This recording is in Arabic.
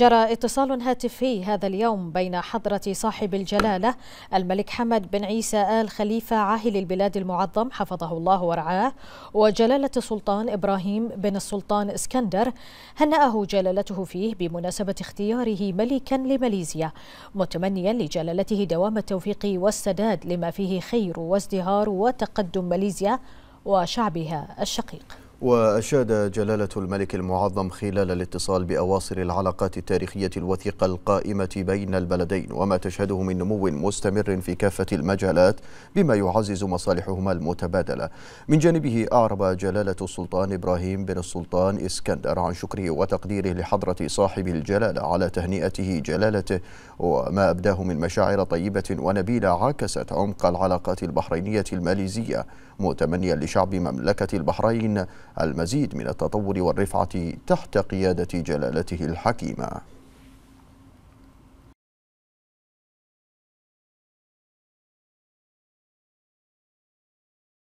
جرى اتصال هاتفي هذا اليوم بين حضرة صاحب الجلالة الملك حمد بن عيسى آل خليفة عاهل البلاد المعظم حفظه الله ورعاه وجلالة السلطان إبراهيم بن السلطان اسكندر هنأه جلالته فيه بمناسبة اختياره ملكا لماليزيا متمنيا لجلالته دوام التوفيق والسداد لما فيه خير وازدهار وتقدم ماليزيا وشعبها الشقيق وأشاد جلالة الملك المعظم خلال الاتصال بأواصر العلاقات التاريخية الوثيقة القائمة بين البلدين وما تشهده من نمو مستمر في كافة المجالات بما يعزز مصالحهما المتبادلة من جانبه أعرب جلالة السلطان إبراهيم بن السلطان إسكندر عن شكره وتقديره لحضرة صاحب الجلالة على تهنئته جلالته وما أبداه من مشاعر طيبة ونبيلة عكست عمق العلاقات البحرينية الماليزية متمنيا لشعب مملكة البحرين المزيد من التطور والرفعة تحت قيادة جلالته الحكيمة